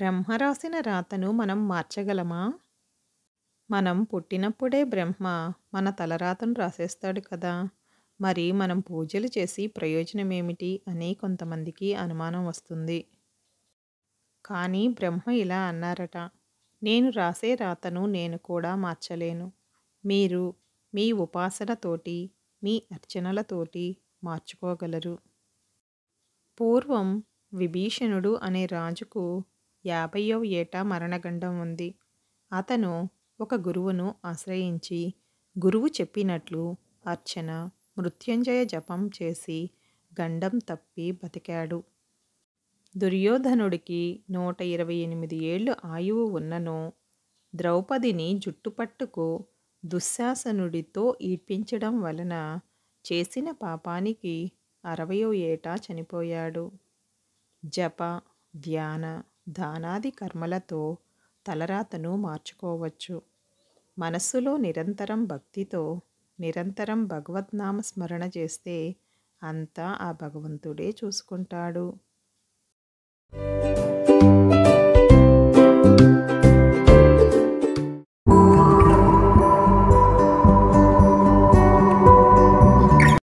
బ్రహ్మ రాసిన రాతను మనం మార్చగలమా మనం పుట్టినప్పుడే బ్రహ్మ మన తలరాతను రాసేస్తాడు కదా మరి మనం పూజలు చేసి ప్రయోజనం ఏమిటి అని కొంతమందికి అనుమానం వస్తుంది కానీ బ్రహ్మ ఇలా అన్నారట నేను రాసే రాతను నేను కూడా మార్చలేను మీరు మీ ఉపాసనతోటి మీ అర్చనలతోటి మార్చుకోగలరు పూర్వం విభీషణుడు అనే రాజుకు యాభయో ఏటా మరణగండం ఉంది అతను ఒక గురువును ఆశ్రయించి గురువు చెప్పినట్లు అర్చన మృత్యుంజయ జపం చేసి గండం తప్పి బతికాడు దుర్యోధనుడికి నూట ఇరవై ఎనిమిది ఏళ్ళు ఆయువు ఉన్నను ద్రౌపదిని జుట్టుపట్టుకు దుశ్శాసనుడితో ఈడ్పించడం వలన చేసిన పాపానికి అరవయో ఏటా చనిపోయాడు జప ధ్యాన దానాది కర్మలతో తలరాతను మార్చుకోవచ్చు మనస్సులో నిరంతరం భక్తితో నిరంతరం భగవద్నామ స్మరణ చేస్తే అంతా ఆ భగవంతుడే చూసుకుంటాడు